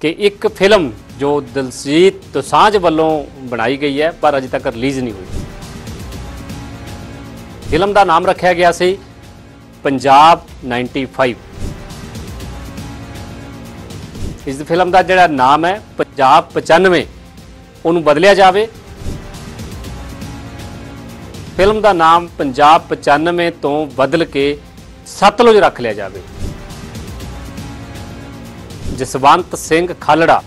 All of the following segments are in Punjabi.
ਕਿ ਇੱਕ ਫਿਲਮ ਜੋ ਦਿਲਜੀਤ ਦੋਸਾਂਝ ਵੱਲੋਂ ਬਣਾਈ ਗਈ ਹੈ ਪਰ ਅਜੇ ਤੱਕ ਰਿਲੀਜ਼ ਨਹੀਂ ਹੋਈ ਫਿਲਮ ਦਾ ਨਾਮ ਰੱਖਿਆ ਗਿਆ ਸੀ ਪੰਜਾਬ 95 ਇਸ ਫਿਲਮ ਦਾ ਜਿਹੜਾ ਨਾਮ ਹੈ ਪੰਜਾਬ 95 ਉਹਨੂੰ ਬਦਲਿਆ ਜਾਵੇ ਫਿਲਮ ਦਾ ਨਾਮ ਪੰਜਾਬ 95 ਤੋਂ ਬਦਲ ਕੇ ਸਤਲੁਜ ਰੱਖ ਲਿਆ ਜਾਵੇ ਜਸਵੰਤ ਸਿੰਘ ਖਾਲੜਾ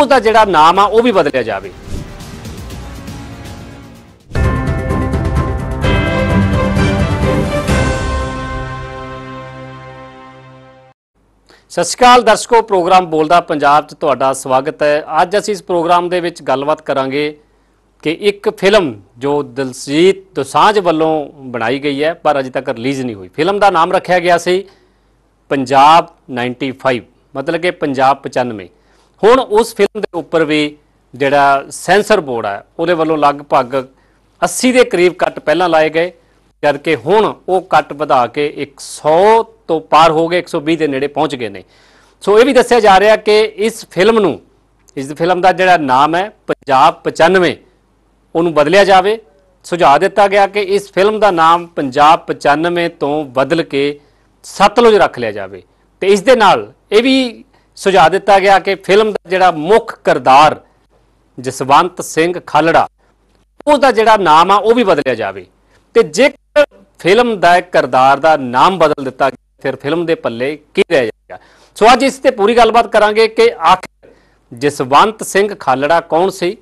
ਉਸ ਦਾ ਜਿਹੜਾ ਨਾਮ ਆ ਉਹ ਵੀ ਬਦਲਿਆ ਜਾਵੇ ਸਤਿ ਸ਼੍ਰੀ ਅਕਾਲ ਦਰਸ਼ਕੋ ਪ੍ਰੋਗਰਾਮ ਬੋਲਦਾ ਪੰਜਾਬ 'ਚ ਤੁਹਾਡਾ ਸਵਾਗਤ ਹੈ ਅੱਜ ਅਸੀਂ ਇਸ ਪ੍ਰੋਗਰਾਮ ਦੇ ਵਿੱਚ ਗੱਲਬਾਤ ਕਰਾਂਗੇ ਕਿ ਇੱਕ ਫਿਲਮ ਜੋ ਦਿਲਜੀਤ ਦੋਸਾਂਝ ਵੱਲੋਂ ਬਣਾਈ ਗਈ ਹੈ ਪਰ ਅਜੇ ਤੱਕ ਰਿਲੀਜ਼ ਨਹੀਂ ਹੋਈ ਫਿਲਮ ਦਾ ਨਾਮ ਰੱਖਿਆ ਗਿਆ ਸੀ ਪੰਜਾਬ 95 ਮਤਲਬ ਕਿ ਪੰਜਾਬ 95 ਹੁਣ ਉਸ ਫਿਲਮ ਦੇ ਉੱਪਰ ਵੀ ਜਿਹੜਾ ਸੈਂਸਰ ਬੋਰਡ ਆ ਉਹਦੇ ਵੱਲੋਂ ਲਗਭਗ 80 ਦੇ ਕਰੀਬ ਕੱਟ ਪਹਿਲਾਂ ਲਾਏ ਗਏ ਜਦ ਕਿ ਹੁਣ ਉਹ ਕੱਟ ਵਧਾ ਕੇ 100 ਤੋਂ ਪਾਰ ਹੋ ਗਏ 120 ਦੇ ਨੇੜੇ ਪਹੁੰਚ ਗਏ ਨੇ ਸੋ ਇਹ ਵੀ ਦੱਸਿਆ ਜਾ ਰਿਹਾ ਕਿ ਇਸ ਫਿਲਮ ਨੂੰ ਇਸ ਫਿਲਮ ਦਾ ਜਿਹੜਾ ਨਾਮ ਹੈ ਪੰਜਾਬ 95 ਉਹਨੂੰ ਬਦਲਿਆ ਜਾਵੇ ਸੁਝਾਅ ਦਿੱਤਾ ਗਿਆ ਕਿ ਇਸ ਫਿਲਮ ਦਾ ਨਾਮ ਪੰਜਾਬ 95 ਤੋਂ ਬਦਲ ਕੇ ਸਤਲੁਜ ਰੱਖ ਲਿਆ ਜਾਵੇ ਤੇ ਇਸ ਦੇ ਨਾਲ ਇਹ ਵੀ ਸੁਝਾ ਦਿੱਤਾ ਗਿਆ ਕਿ ਫਿਲਮ ਦਾ ਜਿਹੜਾ ਮੁੱਖ ਕਿਰਦਾਰ ਜਸਵੰਤ ਸਿੰਘ ਖਾਲੜਾ ਉਸ ਦਾ ਜਿਹੜਾ ਨਾਮ ਆ ਉਹ ਵੀ ਬਦਲਿਆ ਜਾਵੇ ਤੇ ਜੇਕਰ ਫਿਲਮ ਦਾ ਕਿਰਦਾਰ ਦਾ ਨਾਮ ਬਦਲ ਦਿੱਤਾ ਗਿਆ ਫਿਰ ਫਿਲਮ ਦੇ ਪੱਲੇ ਕੀ ਰਹਿ ਜਾਏਗਾ ਸੋ ਅੱਜ ਇਸ ਤੇ ਪੂਰੀ ਗੱਲਬਾਤ ਕਰਾਂਗੇ ਕਿ ਆਖਿਰ ਜਸਵੰਤ ਸਿੰਘ ਖਾਲੜਾ ਕੌਣ ਸੀ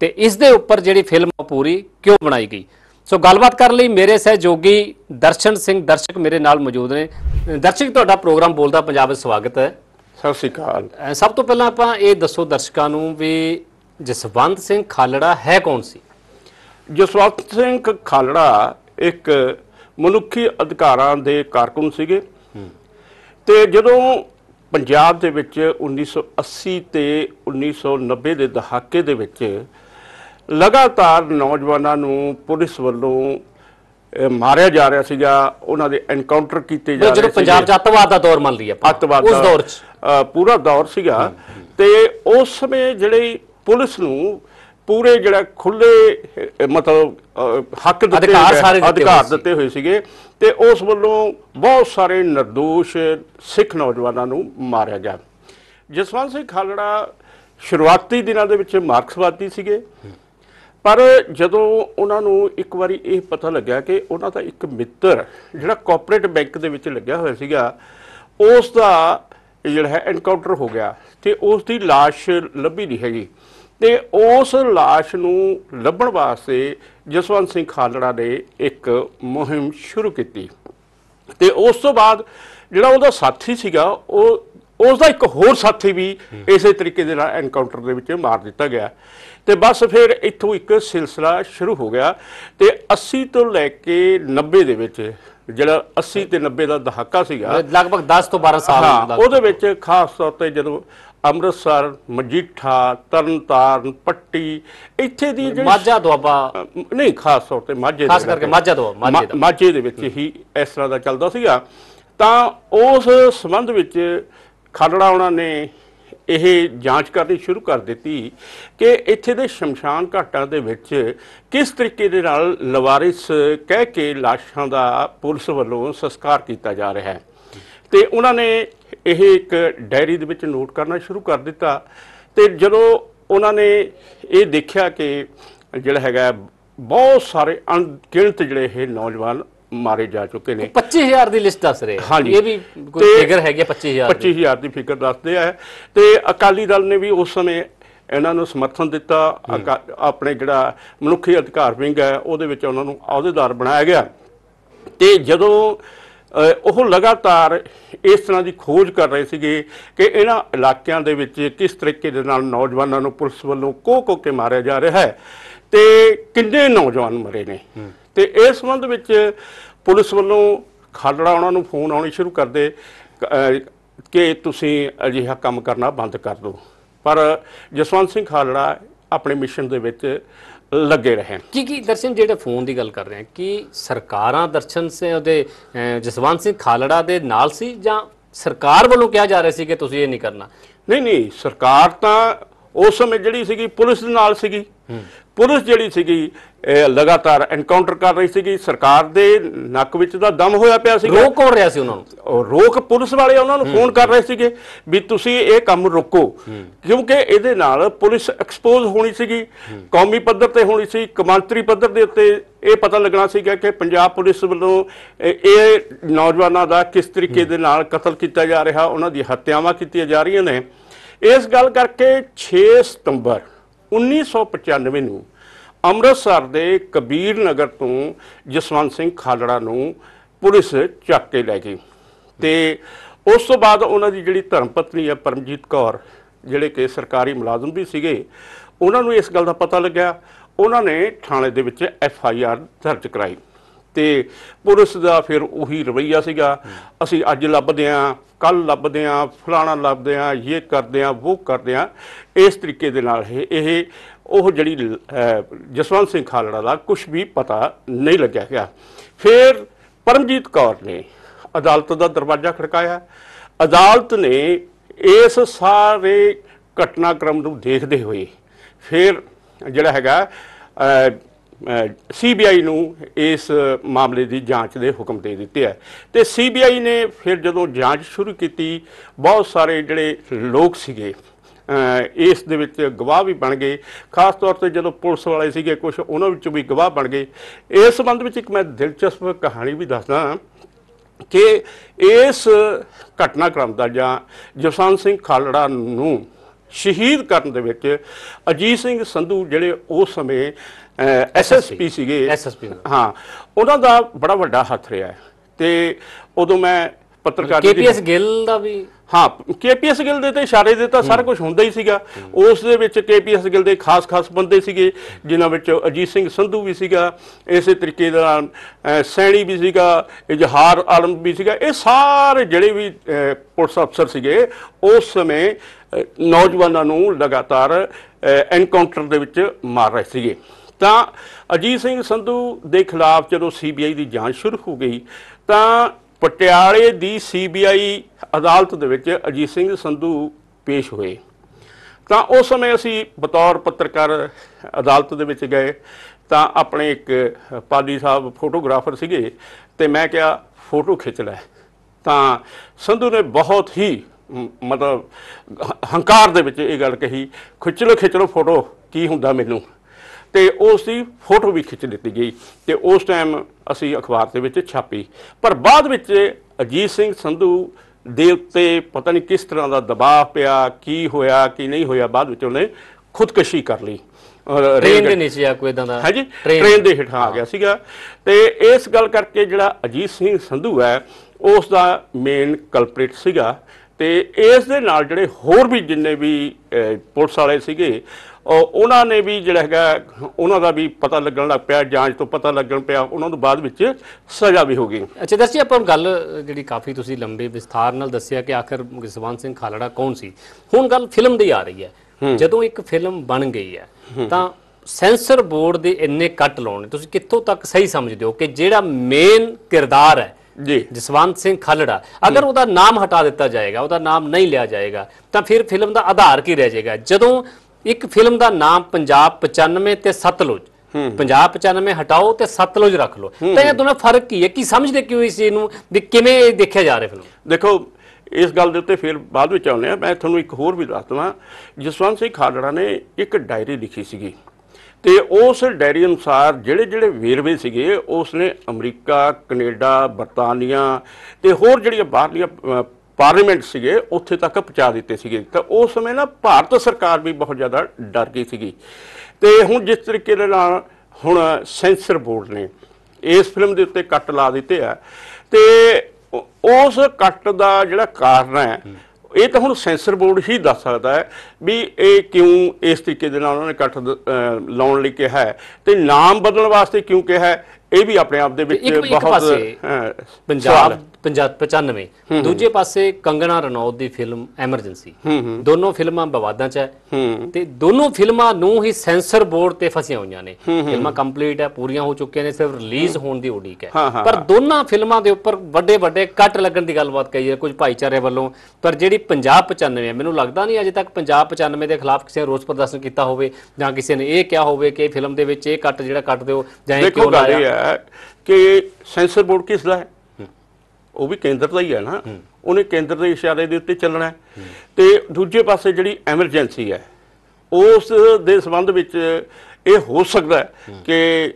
ਤੇ ਇਸ ਦੇ ਉੱਪਰ ਜਿਹੜੀ ਫਿਲਮ ਪੂਰੀ ਕਿਉਂ ਬਣਾਈ ਗਈ ਸੋ ਗੱਲਬਾਤ ਕਰਨ ਲਈ ਮੇਰੇ ਸਹਿਯੋਗੀ ਦਰਸ਼ਨ ਸਿੰਘ ਦਰਸ਼ਕ ਮੇਰੇ ਨਾਲ ਮੌਜੂਦ ਨੇ ਦਰਸ਼ਕ ਤੁਹਾਡਾ ਪ੍ਰੋਗਰਾਮ ਬੋਲਦਾ ਪੰਜਾਬ ਵਿੱਚ ਸਵਾਗਤ ਹੈ ਸਤਿ ਸ੍ਰੀ ਅਕਾਲ ਸਭ ਤੋਂ ਪਹਿਲਾਂ ਆਪਾਂ ਇਹ ਦੱਸੋ ਦਰਸ਼ਕਾਂ ਨੂੰ ਵੀ ਜਸਵੰਤ ਸਿੰਘ ਖਾਲੜਾ ਹੈ ਕੌਣ ਸੀ ਜਸਵੰਤ ਸਿੰਘ ਖਾਲੜਾ ਇੱਕ ਮਨੁੱਖੀ ਅਧਿਕਾਰਾਂ ਦੇ ਕਾਰਕੁਨ ਸੀਗੇ ਤੇ ਜਦੋਂ ਪੰਜਾਬ ਦੇ ਵਿੱਚ 1980 ਤੇ 1990 ਦੇ ਦਹਾਕੇ ਦੇ ਵਿੱਚ ਲਗਾਤਾਰ ਨੌਜਵਾਨਾਂ ਨੂੰ ਪੁਲਿਸ ਵੱਲੋਂ ਮਾਰਿਆ ਜਾ ਰਿਹਾ ਸੀਗਾ ਉਹਨਾਂ ਦੇ ਐਨਕਾਊਂਟਰ ਕੀਤੇ ਜਾ ਰਹੇ ਸੀ ਜਦੋਂ ਪੰਜਾਬ ਜੱਤਵਾਦ ਦਾ ਦੌਰ ਮੰਨ ਲਈਏ ਆਪਾਂ ਉਸ ਦੌਰ ਚ ਪੂਰਾ ਦੌਰ ਸੀਗਾ ਤੇ ਉਸ ਸਮੇਂ ਜਿਹੜੇ ਪੁਲਿਸ ਨੂੰ ਪੂਰੇ ਜਿਹੜਾ ਖੁੱਲੇ ਮਤਲਬ ਹੱਕ ਦਿੱਤੇ ਅਧਿਕਾਰ ਦਿੱਤੇ ਹੋਏ ਸੀਗੇ ਤੇ ਉਸ ਵੱਲੋਂ ਬਹੁਤ ਸਾਰੇ ਨਿਰਦੋਸ਼ ਸਿੱਖ ਨੌਜਵਾਨਾਂ ਨੂੰ ਮਾਰਿਆ ਗਿਆ ਜਸਵੰਤ ਸਿੰਘ ਖਾਲੜਾ ਸ਼ੁਰੂਆਤੀ ਦਿਨਾਂ ਦੇ ਵਿੱਚ ਮਾਰਕਸਵਾਦੀ ਸੀਗੇ ਪਰ ਜਦੋਂ ਉਹਨਾਂ ਨੂੰ ਇੱਕ ਵਾਰੀ ਇਹ ਪਤਾ ਲੱਗਿਆ ਕਿ ਉਹਨਾਂ ਦਾ ਇੱਕ ਮਿੱਤਰ ਜਿਹੜਾ ਕੋਆਪਰੇਟ ਬੈਂਕ ਦੇ ਵਿੱਚ ਲੱਗਿਆ ਹੋਇਆ ਸੀਗਾ ਉਸ ਦਾ ਜਿਹੜਾ ਹੈ ਐਨਕਾਊਂਟਰ ਹੋ ਗਿਆ ਤੇ ਉਸ ਦੀ ਲਾਸ਼ ਲੱਭੀ ਨਹੀਂ ਹੈਗੀ ਤੇ ਉਸ ਲਾਸ਼ ਨੂੰ ਲੱਭਣ ਵਾਸਤੇ ਜਸਵੰਤ ਸਿੰਘ ਖਾਲੜਾ ਨੇ ਇੱਕ ਮੁਹਿੰਮ ਸ਼ੁਰੂ ਕੀਤੀ ਤੇ ਉਸ ਤੋਂ ਬਾਅਦ ਜਿਹੜਾ ਉਹਦਾ ਸਾਥੀ ਸੀਗਾ ਉਹ ਉਸ ਦਾ ਇੱਕ ਹੋਰ ਸਾਥੀ ਵੀ ਇਸੇ ਤਰੀਕੇ ਦੇ ਨਾਲ ਐਨਕਾਊਂਟਰ ਦੇ ਵਿੱਚ ਮਾਰ ਦਿੱਤਾ ਗਿਆ ਤੇ ਬਸ ਫਿਰ ਇੱਥੋਂ ਇੱਕ ਸਿਲਸਿਲਾ ਸ਼ੁਰੂ ਹੋ ਗਿਆ ਤੇ 80 ਤੋਂ ਲੈ ਕੇ 90 ਦੇ ਵਿੱਚ ਜਿਹੜਾ 80 ਤੇ 90 ਦਾ ਦਹਾਕਾ ਸੀਗਾ ਲਗਭਗ 10 ਤੋਂ 12 ਸਾਲ ਹਾਂ ਉਹਦੇ ਵਿੱਚ ਖਾਸ ਤੌਰ ਤੇ ਜਦੋਂ ਅੰਮ੍ਰਿਤਸਰ ਮਜੀਠਾ ਤਰਨਤਾਰਨ ਪੱਟੀ ਇੱਥੇ ਦੀ ਜਿਹੜੀ ਮਾਝਾ ਦੁਆਬਾ ਨਹੀਂ ਖਾਸ ਤੌਰ ਤੇ ਮਾਝੇ ਖਾਸ ਕਰਕੇ ਮਾਝਾ ਦੁਆਬਾ ਮਾਝੇ ਦੇ ਵਿੱਚ ਹੀ ਇਸ ਤਰ੍ਹਾਂ ਦਾ ਚੱਲਦਾ ਸੀਗਾ ਤਾਂ ਉਸ ਸੰਬੰਧ ਵਿੱਚ ਖਾਲੜਾ ਉਹਨਾਂ ਨੇ ਇਹ ਜਾਂਚ ਕਰਨੀ ਸ਼ੁਰੂ ਕਰ ਦਿੱਤੀ ਕਿ ਇੱਥੇ ਦੇ ਸ਼ਮਸ਼ਾਨ ਘਾਟਾਂ ਦੇ ਵਿੱਚ ਕਿਸ ਤਰੀਕੇ ਦੇ ਨਾਲ ਲਵਾਰਿਸ ਕਹਿ ਕੇ ਲਾਸ਼ਾਂ ਦਾ ਪੁਲਿਸ ਵੱਲੋਂ ਸੰਸਕਾਰ ਕੀਤਾ ਜਾ ਰਿਹਾ ਹੈ ਤੇ ਉਹਨਾਂ ਨੇ ਇਹ ਇੱਕ ਡਾਇਰੀ ਦੇ ਵਿੱਚ ਨੋਟ ਕਰਨਾ ਸ਼ੁਰੂ ਕਰ ਦਿੱਤਾ ਤੇ ਜਦੋਂ ਉਹਨਾਂ ਨੇ ਇਹ ਦੇਖਿਆ ਕਿ ਜਿਹੜਾ ਹੈਗਾ ਬਹੁਤ ਸਾਰੇ ਅਣਗਿਣਤ ਜਿਹੜੇ ਇਹ ਨੌਜਵਾਨ ਮਾਰੇ ਜਾ ਚੁੱਕੇ ਨੇ 25000 ਦੀ ਲਿਸਟ ਦੱਸ ਰਹੇ ਹਾਂ ਇਹ ਵੀ ਕੋਈ ਫਿਗਰ ਹੈਗੀ 25000 ਦੀ 25000 ਦੀ ਫਿਗਰ ਦੱਸਦੇ ਆ ਤੇ ਅਕਾਲੀ ਦਲ ਨੇ ਵੀ ਉਸ ਸਮੇਂ ਇਹਨਾਂ ਨੂੰ ਸਮਰਥਨ ਦਿੱਤਾ ਆਪਣੇ ਜਿਹੜਾ ਮਨੁੱਖੀ ਅਧਿਕਾਰ ਵਿੰਗ ਹੈ ਉਹਦੇ ਵਿੱਚ ਉਹਨਾਂ ਨੂੰ ਅਹੁਦੇਦਾਰ ਬਣਾਇਆ ਗਿਆ ਤੇ ਜਦੋਂ ਉਹ ਲਗਾਤਾਰ ਇਸ ਤਰ੍ਹਾਂ ਦੀ ਖੋਜ ਕਰ ਰਹੇ ਸੀਗੇ ਕਿ ਇਹਨਾਂ ਇਲਾਕਿਆਂ ਦੇ ਵਿੱਚ ਕਿਸ ਤਰੀਕੇ ਦੇ ਨਾਲ ਨੌਜਵਾਨਾਂ ਨੂੰ ਪੁਲਿਸ ਵੱਲੋਂ ਕੋਕੋ ਕੋ ਕੇ ਮਾਰਿਆ ਜਾ ਰਿਹਾ ਹੈ ਤੇ ਕਿੰਨੇ ਨੌਜਵਾਨ ਮਰੇ ਨੇ ਤੇ ਇਸ ਸੰਬੰਧ ਵਿੱਚ ਪੁਲਿਸ ਵੱਲੋਂ ਖਾਲੜਾ ਉਹਨਾਂ ਨੂੰ ਫੋਨ ਆਉਣੇ ਸ਼ੁਰੂ ਕਰਦੇ ਕਿ ਤੁਸੀਂ ਅਜਿਹਾ ਕੰਮ ਕਰਨਾ ਬੰਦ ਕਰ ਦਿਓ ਪਰ ਜਸਵੰਤ ਸਿੰਘ ਖਾਲੜਾ ਆਪਣੇ ਮਿਸ਼ਨ ਦੇ ਵਿੱਚ ਲੱਗੇ ਰਹੇ ਕੀ ਕੀ ਦਰਸ਼ਨ ਜਿਹੜੇ ਫੋਨ ਦੀ ਗੱਲ ਕਰ ਰਹੇ ਆ ਕਿ ਸਰਕਾਰਾਂ ਦਰਸ਼ਨ ਸੇ ਉਹਦੇ ਜਸਵੰਤ ਸਿੰਘ ਖਾਲੜਾ ਦੇ ਨਾਲ ਸੀ ਜਾਂ ਸਰਕਾਰ ਵੱਲੋਂ ਕਿਹਾ ਜਾ ਰਿਹਾ ਸੀ ਕਿ ਤੁਸੀਂ ਇਹ ਨਹੀਂ ਕਰਨਾ ਨਹੀਂ ਨਹੀਂ ਸਰਕਾਰ ਤਾਂ ਉਸ ਸਮੇਂ ਜਿਹੜੀ ਸੀਗੀ ਪੁਲਿਸ ਦੇ ਨਾਲ ਸੀਗੀ ਪੁਲਿਸ ਜਿਹੜੀ ਸੀਗੀ ਲਗਾਤਾਰ ਐਨਕਾਊਂਟਰ ਕਰ ਰਹੀ ਸੀਗੀ ਸਰਕਾਰ ਦੇ ਨੱਕ ਵਿੱਚ ਦਾ ਦਮ ਹੋਇਆ ਪਿਆ ਸੀ ਰੋਕ ਹੋ ਰਿਆ ਸੀ ਉਹਨਾਂ ਨੂੰ ਰੋਕ ਪੁਲਿਸ ਵਾਲੇ ਉਹਨਾਂ ਨੂੰ ਫੋਨ ਕਰ ਰਹੇ ਸੀਗੇ ਵੀ ਤੁਸੀਂ ਇਹ ਕੰਮ ਰੋਕੋ ਕਿਉਂਕਿ ਇਹਦੇ ਨਾਲ ਪੁਲਿਸ ਐਕਸਪੋਜ਼ ਹੋਣੀ ਸੀਗੀ ਕੌਮੀ ਪੱਧਰ ਤੇ ਹੋਣੀ ਸੀ ਕਮਾਂਤਰੀ ਪੱਧਰ ਦੇ ਉੱਤੇ ਇਹ ਪਤਾ ਲੱਗਣਾ ਸੀਗਾ ਕਿ ਪੰਜਾਬ ਪੁਲਿਸ ਵੱਲੋਂ ਇਹ ਨੌਜਵਾਨਾਂ ਦਾ ਕਿਸ ਤਰੀਕੇ ਦੇ ਨਾਲ ਕਤਲ ਕੀਤਾ ਜਾ ਰਿਹਾ ਉਹਨਾਂ ਦੀ ਹੱਤਿਆਵਾਂ ਕੀਤੀਆਂ ਜਾ ਰਹੀਆਂ ਨੇ ਇਸ ਗੱਲ ਕਰਕੇ 6 ਸਤੰਬਰ 1995 ਨੂੰ ਅੰਮ੍ਰਿਤਸਰ ਦੇ ਕਬੀਰ ਨਗਰ ਤੋਂ ਜਸਵੰਤ ਸਿੰਘ ਖਾਲੜਾ ਨੂੰ ਪੁਲਿਸ ਚੱਕ ਕੇ ਲੈ ਗਈ ਤੇ ਉਸ ਤੋਂ ਬਾਅਦ ਉਹਨਾਂ ਦੀ ਜਿਹੜੀ ਧਰਮ ਪਤਨੀ ਹੈ ਪਰਮਜੀਤ ਕੌਰ ਜਿਹੜੇ ਕਿ ਸਰਕਾਰੀ ਮੁਲਾਜ਼ਮ ਵੀ ਸੀਗੇ ਉਹਨਾਂ ਨੂੰ ਇਸ ਗੱਲ ਦਾ ਪਤਾ ਲੱਗਿਆ ਉਹਨਾਂ ਨੇ ਥਾਣੇ ਦੇ ਵਿੱਚ ਐਫ ਆਈ ਆਰ ਦਰਜ ਕਰਾਈ ਤੇ ਪੁਲਿਸ ਦਾ ਫਿਰ ਉਹੀ ਰਵਈਆ ਸੀਗਾ ਅਸੀਂ ਅੱਜ ਲੱਭਦੇ ਆਂ ਕੱਲ ਲੱਭਦੇ ਆ ਫਲਾਣਾ ਲੱਭਦੇ ਆ ਇਹ ਕਰਦੇ ਆ ਉਹ ਕਰਦੇ ਆ ਇਸ ਤਰੀਕੇ ਦੇ ਨਾਲ ਇਹ ਉਹ ਜਿਹੜੀ ਜਸਵੰਤ ਸਿੰਘ ਖਾਲੜਾ ਦਾ ਕੁਝ ਵੀ ਪਤਾ ਨਹੀਂ ਲੱਗਿਆ ਗਿਆ ਫਿਰ ਪਰਮਜੀਤ ਕੌਰ ਨੇ ਅਦਾਲਤ ਦਾ ਦਰਵਾਜ਼ਾ ਖੜਕਾਇਆ ਅਦਾਲਤ ਨੇ ਇਸ ਸਾਰੇ ਘਟਨਾਕ੍ਰਮ ਨੂੰ ਦੇਖਦੇ ਹੋਏ ਫਿਰ ਜਿਹੜਾ ਹੈਗਾ ਸੀਬੀਆਈ ਨੂੰ ਇਸ ਮਾਮਲੇ ਦੀ ਜਾਂਚ ਦੇ ਹੁਕਮ ਦੇ ਦਿੱਤੇ ਹੈ ਤੇ ਸੀਬੀਆਈ ਨੇ ਫਿਰ ਜਦੋਂ ਜਾਂਚ ਸ਼ੁਰੂ ਕੀਤੀ ਬਹੁਤ ਸਾਰੇ ਜਿਹੜੇ ਲੋਕ ਸੀਗੇ ਇਸ ਦੇ ਵਿੱਚ ਗਵਾਹ ਵੀ ਬਣ ਗਏ ਖਾਸ ਤੌਰ ਤੇ ਜਦੋਂ ਪੁਲਿਸ ਵਾਲੇ ਸੀਗੇ ਕੁਝ ਉਹਨਾਂ ਵਿੱਚ ਵੀ ਗਵਾਹ ਬਣ ਗਏ ਇਸ ਸੰਬੰਧ ਵਿੱਚ ਇੱਕ ਮੈਂ ਦਿਲਚਸਪ ਕਹਾਣੀ ਵੀ ਦੱਸਦਾ ਕਿ ਇਸ ਘਟਨਾਕ੍ਰਮ ਦਾ ਜਾਂ ਜਸਵੰਤ ਸਿੰਘ ਖਾਲੜਾ ਨੂੰ ਸ਼ਹੀਦ ਕਰਨ ਦੇ ਵਿੱਚ ਅਜੀਤ ਸਿੰਘ ਸੰਧੂ ਜਿਹੜੇ ਉਸ ਸਮੇਂ ਐਸਐਸਪੀ ਸੀਗੇ ਐਸਐਸਪੀ ਹਾਂ ਉਹਨਾਂ ਦਾ ਬੜਾ ਵੱਡਾ ਹੱਥ ਰਿਹਾ ਤੇ ਉਦੋਂ ਮੈਂ ਪੱਤਰਕਾਰ ਕੇਪੀਐਸ ਗਿੱਲ ਦਾ ਵੀ ਹਾਂ ਕੇਪੀਐਸ ਗਿੱਲ ਦੇ ਤੇ ਇਸ਼ਾਰੇ ਦੇ ਤਾਂ ਸਾਰਾ ਕੁਝ ਹੁੰਦਾ ਹੀ ਸੀਗਾ ਉਸ ਦੇ ਵਿੱਚ ਕੇਪੀਐਸ ਗਿੱਲ ਦੇ ਖਾਸ-ਖਾਸ ਬੰਦੇ ਸੀਗੇ ਜਿਨ੍ਹਾਂ ਵਿੱਚ ਅਜੀਤ ਸਿੰਘ ਸੰਧੂ ਵੀ ਸੀਗਾ ਇਸੇ ਤਰੀਕੇ ਨਾਲ ਸੈਣੀ ਵੀ ਸੀਗਾ ਇਜ਼ਹਾਰ ਆਲਮ ਵੀ ਸੀਗਾ ਇਹ ਸਾਰੇ ਜਿਹੜੇ ਵੀ ਪੁਲਿਸ ਅਫਸਰ ਸੀਗੇ ਉਸ ਸਮੇਂ ਨੌਜਵਾਨਾਂ ਨੂੰ ਲਗਾਤਾਰ ਐਨਕਾਊਂਟਰ ਦੇ ਵਿੱਚ ਮਾਰ ਰਹੇ ਸੀਗੇ ਤਾਂ ਅਜੀਤ ਸਿੰਘ ਸੰਧੂ ਦੇ ਖਿਲਾਫ ਜਦੋਂ ਸੀਬੀਆਈ ਦੀ ਜਾਂਚ ਸ਼ੁਰੂ ਹੋ ਗਈ ਤਾਂ ਪਟਿਆਲੇ ਦੀ ਸੀਬੀਆਈ ਅਦਾਲਤ ਦੇ ਵਿੱਚ ਅਜੀਤ ਸਿੰਘ ਸੰਧੂ ਪੇਸ਼ ਹੋਏ ਤਾਂ ਉਸ ਸਮੇਂ ਅਸੀਂ ਬਤੌਰ ਪੱਤਰਕਾਰ ਅਦਾਲਤ ਦੇ ਵਿੱਚ ਗਏ ਤਾਂ ਆਪਣੇ ਇੱਕ ਪਾਲੀ ਸਾਹਿਬ ਫੋਟੋਗ੍ਰਾਫਰ ਸੀਗੇ ਤੇ ਮੈਂ ਕਿਹਾ ਫੋਟੋ ਖਿੱਚ ਲੈ ਤਾਂ ਸੰਧੂ ਨੇ ਬਹੁਤ ਹੀ ਮਤਲਬ ਹੰਕਾਰ ਦੇ ਵਿੱਚ ਇਹ ਗੱਲ ਕਹੀ ਖਿੱਚ ਲੋ ਖਿੱਚ ਲੋ ਫੋਟੋ ਕੀ ਹੁੰਦਾ ਮੈਨੂੰ ਤੇ ਉਸ ਦੀ ਫੋਟੋ ਵੀ ਖਿੱਚ ਦਿੱਤੀ ਗਈ ਤੇ ਉਸ ਟਾਈਮ ਅਸੀਂ ਅਖਬਾਰ ਦੇ ਵਿੱਚ ਛਾਪੀ ਪਰ ਬਾਅਦ ਵਿੱਚ ਅਜੀਤ ਸਿੰਘ ਸੰਧੂ ਦੇ ਉੱਤੇ ਪਤਾ ਨਹੀਂ ਕਿਸ ਤਰ੍ਹਾਂ ਦਾ ਦਬਾਅ ਪਿਆ ਕੀ ਹੋਇਆ ਕੀ ਨਹੀਂ ਹੋਇਆ ਬਾਅਦ ਵਿੱਚ ਉਹਨੇ ਖੁਦਕਸ਼ੀ ਕਰ ਲਈ ਟ੍ਰੇਨ ਦੇ ਨੀਚੇ ਆ ਕੋਈ ਇਦਾਂ ਦਾ ਹਾਂਜੀ ਟ੍ਰੇਨ ਦੇ ਹੇਠਾਂ ਆ ਗਿਆ ਸੀਗਾ ਤੇ ਇਸ ਗੱਲ ਕਰਕੇ ਜਿਹੜਾ ਅਜੀਤ ਸਿੰਘ ਸੰਧੂ ਹੈ ਉਸ ਦਾ ਮੇਨ ਕਲਪ੍ਰੇਟ ਸੀਗਾ ਤੇ ਇਸ ਦੇ ਨਾਲ ਜਿਹੜੇ ਹੋਰ ਵੀ ਜਿੰਨੇ ਵੀ ਪੁਲਿਸ ਵਾਲੇ ਸੀਗੇ ਉਹਨਾਂ ਨੇ ਵੀ ਜਿਹੜਾ ਹੈਗਾ ਉਹਨਾਂ ਦਾ ਵੀ ਪਤਾ ਲੱਗਣ ਲੱਗ ਪਿਆ ਜਾਂਚ ਤੋਂ ਪਤਾ ਲੱਗਣ ਪਿਆ ਉਹਨਾਂ ਨੂੰ ਬਾਅਦ ਵਿੱਚ ਸਜ਼ਾ ਵੀ ਹੋ ਗਈ ਅੱਛਾ ਦੱਸਿਓ ਆਪਾਂ ਗੱਲ ਜਿਹੜੀ ਕਾਫੀ ਤੁਸੀਂ ਲੰਬੇ ਵਿਸਥਾਰ ਨਾਲ ਦੱਸਿਆ ਕਿ ਆਖਰ ਜਸਵੰਤ ਸਿੰਘ ਖਾਲੜਾ ਕੌਣ ਸੀ ਹੁਣ ਗੱਲ ਫਿਲਮ ਦੀ ਆ ਰਹੀ ਹੈ ਜਦੋਂ ਇੱਕ ਫਿਲਮ ਬਣ ਗਈ ਹੈ ਤਾਂ ਸੈਂਸਰ ਬੋਰਡ ਦੇ ਇੰਨੇ ਕੱਟ ਲਾਉਣੇ ਤੁਸੀਂ ਕਿੱਥੋਂ ਤੱਕ ਸਹੀ ਸਮਝਦੇ ਹੋ ਕਿ ਜਿਹੜਾ ਮੇਨ ਕਿਰਦਾਰ ਹੈ ਜੀ ਜਸਵੰਤ ਸਿੰਘ ਖਾਲੜਾ ਅਗਰ ਉਹਦਾ ਨਾਮ ਹਟਾ ਦਿੱਤਾ ਜਾਏਗਾ ਉਹਦਾ ਨਾਮ ਨਹੀਂ ਲਿਆ ਜਾਏਗਾ ਤਾਂ ਫਿਰ ਫਿਲਮ ਦਾ ਆਧਾਰ ਕੀ ਰਹਿ ਜਾਏਗਾ ਜਦੋਂ ਇੱਕ ਫਿਲਮ ਦਾ ਨਾਮ ਪੰਜਾਬ 95 ਤੇ ਸਤਲੁਜ ਪੰਜਾਬ 95 ਹਟਾਓ ਤੇ ਸਤਲੁਜ ਰੱਖ ਲਓ ਤਾਂ ਇਹ ਦੋਨਾਂ ਫਰਕ ਕੀ ਹੈ ਕੀ ਸਮਝਦੇ ਕਿਉਂ ਇਸ ਚੀਜ਼ ਨੂੰ ਵੀ ਕਿਵੇਂ ਦੇਖਿਆ ਜਾ ਰਿਹਾ ਫਿਲਮ ਦੇਖੋ ਇਸ ਗੱਲ ਦੇ ਉੱਤੇ ਫਿਰ ਬਾਅਦ ਵਿੱਚ ਆਉਂਦੇ ਆ ਮੈਂ ਤੁਹਾਨੂੰ ਇੱਕ ਹੋਰ ਵੀ ਦੱਸ ਦਵਾਂ ਜਸਵੰਤ ਸਿੰਘ ਖਾਲੜਾ ਨੇ ਇੱਕ ਡਾਇਰੀ ਲਿਖੀ ਸੀਗੀ ਤੇ ਉਸ ਡਾਇਰੀ ਅਨੁਸਾਰ ਜਿਹੜੇ ਜਿਹੜੇ ਵੇਰਵੇ ਸੀਗੇ ਉਸ ਨੇ ਅਮਰੀਕਾ ਕੈਨੇਡਾ ਬਰਤਾਨੀਆ ਤੇ ਹੋਰ ਜਿਹੜੀਆਂ ਬਾਹਰਲੀਆਂ ਪਾਰਲੀਮੈਂਟ ਸੀਗੇ ਉੱਥੇ ਤੱਕ ਪਹੁੰਚਾ ਦਿੱਤੇ ਸੀਗੇ ਤਾਂ ਉਸ ਸਮੇਂ ਨਾ ਭਾਰਤ ਸਰਕਾਰ ਵੀ ਬਹੁਤ ਜ਼ਿਆਦਾ ਡਰ ਗਈ ਸੀਗੀ ਤੇ ਹੁਣ ਜਿਸ ਤਰੀਕੇ ਦੇ ਨਾਲ ਹੁਣ ਸੈਂਸਰ ਬੋਰਡ ਨੇ ਇਸ ਫਿਲਮ ਦੇ ਉੱਤੇ ਕੱਟ ਲਾ ਦਿੱਤੇ ਆ ਤੇ ਉਸ ਕੱਟ ਦਾ ਜਿਹੜਾ ਕਾਰਨ ਹੈ ਇਹ ਤਾਂ ਹੁਣ ਸੈਂਸਰ ਬੋਰਡ ਹੀ ਦੱਸ ਸਕਦਾ ਹੈ ਵੀ ਇਹ ਕਿਉਂ ਇਸ ਤਰੀਕੇ ਦੇ ਨਾਲ ਉਹਨਾਂ ਨੇ ਕੱਟ ਲਾਉਣ ਲਈ ਕਿਹਾ ਹੈ ਤੇ ਨਾਮ ਬਦਲਣ ਵਾਸਤੇ ਕਿਉਂ ਕਿਹਾ ਹੈ ਇਹ ਵੀ ਆਪਣੇ ਆਪ ਦੇ ਵਿੱਚ ਬਹੁਤ ਪੰਜਾਬ ਪੰਜਾਬ 95 ਦੂਜੇ ਪਾਸੇ ਕੰਗਣਾ ਰਣੌਤ ਦੀ ਫਿਲਮ ਐਮਰਜੈਂਸੀ ਦੋਨੋਂ ਫਿਲਮਾਂ ਵਿਵਾਦਾਂ 'ਚ ਹੈ ਤੇ ਦੋਨੋਂ ਫਿਲਮਾਂ ਨੂੰ ਹੀ ਸੈਂਸਰ ਬੋਰਡ ਤੇ ਫਸੀਆਂ ਹੋਈਆਂ ਨੇ ਫਿਲਮਾਂ ਕੰਪਲੀਟ ਹੈ ਪੂਰੀਆਂ ਹੋ ਚੁੱਕੀਆਂ ਨੇ ਸਿਰਫ ਰਿਲੀਜ਼ ਹੋਣ ਦੀ ਉਡੀਕ ਹੈ ਪਰ ਦੋਨਾਂ ਫਿਲਮਾਂ ਦੇ ਉੱਪਰ ਵੱਡੇ ਵੱਡੇ ਕੱਟ ਲੱਗਣ ਦੀ ਗੱਲਬਾਤ ਕਹੀ ਹੈ ਕੁਝ ਭਾਈਚਾਰੇ ਵੱਲੋਂ ਪਰ ਜਿਹੜੀ ਪੰਜਾਬ 95 ਹੈ ਮੈਨੂੰ ਲੱਗਦਾ ਨਹੀਂ ਅਜੇ ਤੱਕ ਪੰਜਾਬ 95 ਦੇ ਖਿਲਾਫ ਕਿਸੇ ਰੋਸ ਪ੍ਰਦਰਸ਼ਨ ਕੀਤਾ ਹੋਵੇ ਜਾਂ ਕਿਸੇ ਨੇ ਇਹ ਕਿਹਾ ਹੋਵੇ ਕਿ ਫਿਲਮ ਦੇ ਵਿੱਚ ਇਹ ਕੱਟ ਜਿਹੜਾ ਕੱਟ ਦਿਓ ਜਾਂ ਇਹ ਕਿਉਂ ਲਾਇਆ ਹੈ ਕਿ ਸੈਂਸਰ ਬੋਰਡ ਕਿਸ ਦਾ ਹੈ ਉਹ ਵੀ ਕੇਂਦਰ ਦਾ ਹੀ ਹੈ ਨਾ ਉਹਨੇ ਕੇਂਦਰ ਦੇ ਇਸ਼ਾਰੇ ਦੇ ਉੱਤੇ ਚੱਲਣਾ ਤੇ ਦੂਜੇ ਪਾਸੇ ਜਿਹੜੀ ਐਮਰਜੈਂਸੀ ਹੈ ਉਸ ਦੇ ਸੰਬੰਧ ਵਿੱਚ ਇਹ ਹੋ ਸਕਦਾ ਕਿ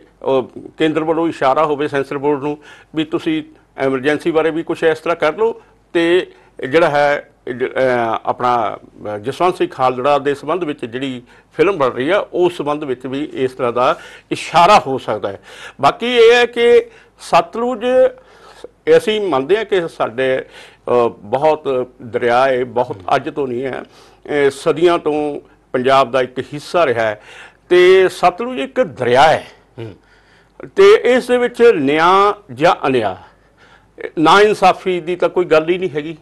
ਕੇਂਦਰ ਵੱਲੋਂ ਇਸ਼ਾਰਾ ਹੋਵੇ ਸੈਂਸਰ ਬੋਰਡ ਨੂੰ ਵੀ ਤੁਸੀਂ ਐਮਰਜੈਂਸੀ ਬਾਰੇ ਵੀ ਕੁਝ ਇਸ ਤਰ੍ਹਾਂ ਕਰ ਲਓ ਤੇ ਜਿਹੜਾ ਹੈ ਆਪਣਾ ਜਸਵੰਤ ਸਿੰਘ ਖਾਲੜਾ ਦੇ ਸੰਬੰਧ ਵਿੱਚ ਜਿਹੜੀ ਫਿਲਮ ਬਣ ਰਹੀ ਆ ਉਸ ਸੰਬੰਧ ਵਿੱਚ ਵੀ ਇਸ ਤਰ੍ਹਾਂ ਦਾ ਇਸ਼ਾਰਾ ਹੋ ਸਕਦਾ ਹੈ ਬਾਕੀ ਇਹ ਹੈ ਕਿ ਸਤਲੁਜ ਅਸੀਂ ਮੰਨਦੇ ਆ ਕਿ ਸਾਡੇ ਬਹੁਤ ਦਰਿਆ ਹੈ ਬਹੁਤ ਅੱਜ ਤੋਂ ਨਹੀਂ ਹੈ ਸਦੀਆਂ ਤੋਂ ਪੰਜਾਬ ਦਾ ਇੱਕ ਹਿੱਸਾ ਰਿਹਾ ਹੈ ਤੇ ਸਤਲੁਜ ਇੱਕ ਦਰਿਆ ਹੈ ਤੇ ਇਸ ਦੇ ਵਿੱਚ ਨਿਆਂ ਜਾਂ ਅਨਿਆਂ ਨਾ ਇਨਸਾਫੀ ਦੀ ਤਾਂ ਕੋਈ ਗੱਲ ਹੀ ਨਹੀਂ ਹੈਗੀ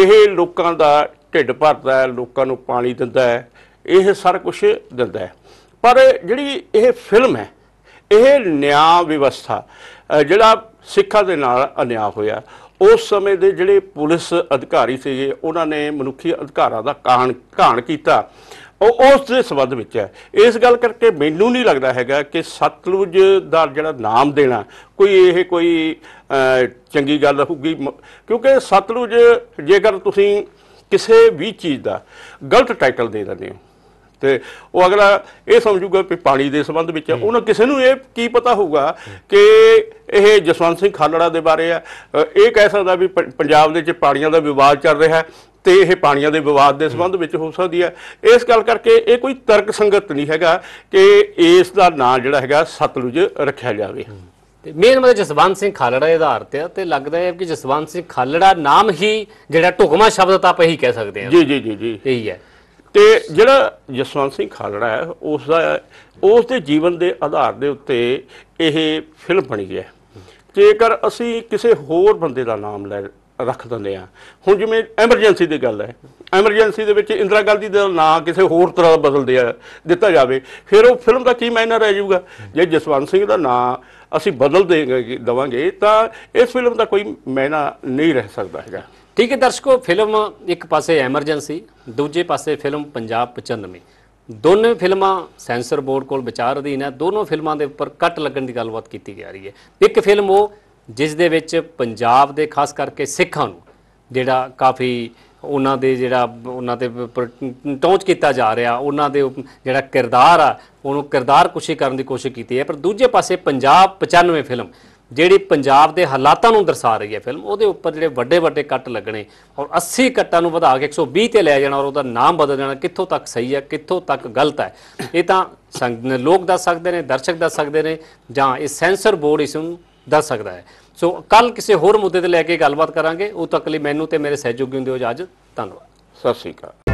ਇਹ ਲੋਕਾਂ ਦਾ ਢਿੱਡ ਭਰਦਾ ਹੈ ਲੋਕਾਂ ਨੂੰ ਪਾਣੀ ਦਿੰਦਾ ਹੈ ਇਹ ਸਾਰਾ ਕੁਝ ਦਿੰਦਾ ਹੈ ਪਰ ਜਿਹੜੀ ਇਹ ਫਿਲਮ ਹੈ ਇਹ ਨਿਆਂ ਵਿਵਸਥਾ ਜਿਹੜਾ ਸਿੱਖਾਂ ਦੇ ਨਾਲ ਅਨਿਆਂ ਹੋਇਆ ਉਸ ਸਮੇਂ ਦੇ ਜਿਹੜੇ ਪੁਲਿਸ ਅਧਿਕਾਰੀ ਸੀਗੇ ਉਹਨਾਂ ਨੇ ਮਨੁੱਖੀ ਅਧਿਕਾਰਾਂ ਦਾ ਕਾਣ ਕਾਣ ਕੀਤਾ ਉਹ ਉਸ ਦੇ ਸਬੰਧ ਵਿੱਚ ਹੈ ਇਸ ਗੱਲ ਕਰਕੇ ਮੈਨੂੰ ਨਹੀਂ ਲੱਗਦਾ ਹੈਗਾ ਕਿ ਸਤਲੁਜ ਦਾ ਜਿਹੜਾ ਨਾਮ ਦੇਣਾ ਕੋਈ ਇਹ ਕੋਈ ਚੰਗੀ ਗੱਲ ਹੋਊਗੀ ਕਿਉਂਕਿ ਸਤਲੁਜ ਜੇਕਰ ਤੁਸੀਂ ਕਿਸੇ ਵੀ ਚੀਜ਼ ਦਾ ਗਲਤ ਟਾਈਟਲ ਦੇ ਦਿੰਦੇ ਹੋ ਤੇ ਉਹ ਅਗਲਾ ਇਹ ਸਮਝੂਗਾ ਕਿ ਪਾਣੀ ਦੇ ਸੰਬੰਧ ਵਿੱਚ ਉਹਨਾਂ ਕਿਸੇ ਨੂੰ ਇਹ ਕੀ ਪਤਾ ਹੋਊਗਾ ਕਿ ਇਹ ਜਸਵੰਤ ਸਿੰਘ ਖਾਲੜਾ ਦੇ ਬਾਰੇ ਆ ਇਹ ਕਹਿ ਸਕਦਾ ਵੀ ਪੰਜਾਬ ਦੇ ਵਿੱਚ ਪਾਣੀਆਂ ਦਾ ਵਿਵਾਦ ਚੱਲ ਰਿਹਾ ਹੈ ਤੇ ਇਹ ਪਾਣੀਆਂ ਦੇ ਵਿਵਾਦ ਦੇ ਸੰਬੰਧ ਵਿੱਚ ਹੋ ਸਕਦੀ ਹੈ ਇਸ ਗੱਲ ਕਰਕੇ ਇਹ ਕੋਈ ਤਰਕ ਸੰਗਤ ਨਹੀਂ ਹੈਗਾ ਕਿ ਇਸ ਦਾ ਨਾਂ ਜਿਹੜਾ ਹੈਗਾ ਸਤਲੁਜ ਰੱਖਿਆ ਜਾਵੇ ਤੇ ਮੇਨ ਮਤਲਬ ਜਸਵੰਤ ਸਿੰਘ ਖਾਲੜਾ ਦੇ ਆਧਾਰ ਤੇ ਤੇ ਲੱਗਦਾ ਹੈ ਕਿ ਜਸਵੰਤ ਸਿੰਘ ਖਾਲੜਾ ਨਾਮ ਹੀ ਜਿਹੜਾ ਢੁਕਮਾ ਸ਼ਬਦ ਤਾਂ ਆਪਾਂ ਹੀ ਕਹਿ ਸਕਦੇ ਹਾਂ ਜੀ ਜੀ ਜੀ ਜੀ ਇਹੀ ਹੈ ਤੇ ਜਿਹੜਾ ਜਸਵੰਤ ਸਿੰਘ ਖਾਲੜਾ ਹੈ ਉਸ ਦਾ ਉਸ ਦੇ ਜੀਵਨ ਦੇ ਆਧਾਰ ਦੇ ਉੱਤੇ ਇਹ ਫਿਲਮ ਬਣੀ ਹੈ ਜੇਕਰ ਅਸੀਂ ਕਿਸੇ ਹੋਰ ਬੰਦੇ ਦਾ ਨਾਮ ਲੈ ਰੱਖ ਦਿੰਦੇ ਆ ਹੁਣ ਜਿਵੇਂ ਐਮਰਜੈਂਸੀ ਦੀ ਗੱਲ ਹੈ ਐਮਰਜੈਂਸੀ ਦੇ ਵਿੱਚ ਇੰਦਰਾ ਗਾਂਧੀ ਦਾ ਨਾਂ ਕਿਸੇ ਹੋਰ ਤਰ੍ਹਾਂ ਬਦਲ ਦਿਆ ਦਿੱਤਾ ਜਾਵੇ ਫਿਰ ਉਹ ਫਿਲਮ ਦਾ ਕੀ ਮਾਇਨਾ ਰਹਿ ਜਾਊਗਾ ਜੇ ਜਸਵੰਤ ਸਿੰਘ ਦਾ ਨਾਂ ਅਸੀਂ ਬਦਲ ਦੇਗੇ ਦਵਾਂਗੇ ਤਾਂ ਇਸ ਫਿਲਮ ਦਾ ਕੋਈ ਮਾਇਨਾ ਨਹੀਂ ਰਹਿ ਸਕਦਾ ਹੈਗਾ ਠੀਕ ਹੈ ਦਰਸ਼ਕੋ ਫਿਲਮ ਇੱਕ ਪਾਸੇ ਐਮਰਜੈਂਸੀ ਦੂਜੇ ਪਾਸੇ ਫਿਲਮ ਪੰਜਾਬ 95 ਦੋਨੇ ਫਿਲਮਾਂ ਸੈਂਸਰ ਬੋਰਡ ਕੋਲ ਵਿਚਾਰ ਅਧੀਨ ਹੈ ਦੋਨੋਂ ਫਿਲਮਾਂ ਦੇ ਉੱਪਰ ਕੱਟ ਲੱਗਣ ਦੀ ਗੱਲਬਾਤ ਕੀਤੀ ਜਾ ਰਹੀ ਹੈ ਇੱਕ ਫਿਲਮ ਉਹ ਜਿਸ ਦੇ ਵਿੱਚ ਪੰਜਾਬ ਦੇ ਖਾਸ ਕਰਕੇ ਸਿੱਖਾਂ ਨੂੰ ਜਿਹੜਾ ਕਾਫੀ ਉਹਨਾਂ ਦੇ ਜਿਹੜਾ ਉਹਨਾਂ ਤੇ ਟੌਂਚ ਕੀਤਾ ਜਾ ਰਿਹਾ ਉਹਨਾਂ ਦੇ ਜਿਹੜਾ ਕਿਰਦਾਰ ਆ ਉਹਨੂੰ ਕਿਰਦਾਰ ਕੁਸ਼ੀ ਕਰਨ ਦੀ ਕੋਸ਼ਿਸ਼ ਕੀਤੀ ਹੈ ਪਰ ਦੂਜੇ ਪਾਸੇ ਪੰਜਾਬ 95 ਫਿਲਮ ਜਿਹੜੀ ਪੰਜਾਬ ਦੇ ਹਾਲਾਤਾਂ ਨੂੰ ਦਰਸਾ ਰਹੀ ਹੈ ਫਿਲਮ ਉਹਦੇ ਉੱਪਰ ਜਿਹੜੇ ਵੱਡੇ ਵੱਡੇ ਕੱਟ ਲੱਗਣੇ ਔਰ 80 ਕੱਟਾਂ ਨੂੰ ਵਧਾ ਕੇ 120 ਤੇ ਲੈ ਜਾਣਾ ਔਰ ਉਹਦਾ ਨਾਮ ਬਦਲ ਜਾਣਾ ਕਿੱਥੋਂ ਤੱਕ ਸਹੀ ਹੈ ਕਿੱਥੋਂ ਤੱਕ ਗਲਤ ਹੈ ਇਹ ਤਾਂ ਲੋਕ ਦੱਸ ਸਕਦੇ ਨੇ ਦਰਸ਼ਕ ਦੱਸ ਸਕਦੇ ਨੇ ਜਾਂ ਇਹ ਸੈਂਸਰ ਬੋਰਡ ਇਸ ਨੂੰ ਦੱਸ ਸਕਦਾ ਹੈ ਸੋ ਕੱਲ ਕਿਸੇ ਹੋਰ ਮੁੱਦੇ ਤੇ ਲੈ ਕੇ ਗੱਲਬਾਤ ਕਰਾਂਗੇ ਉਹ ਤੱਕ ਲਈ ਮੈਨੂੰ ਤੇ ਮੇਰੇ ਸਹਿਯੋਗੀਆਂ ਦੀ ਅੱਜ ਧੰਨਵਾਦ ਸਤਿ ਸ਼੍ਰੀ ਅਕਾਲ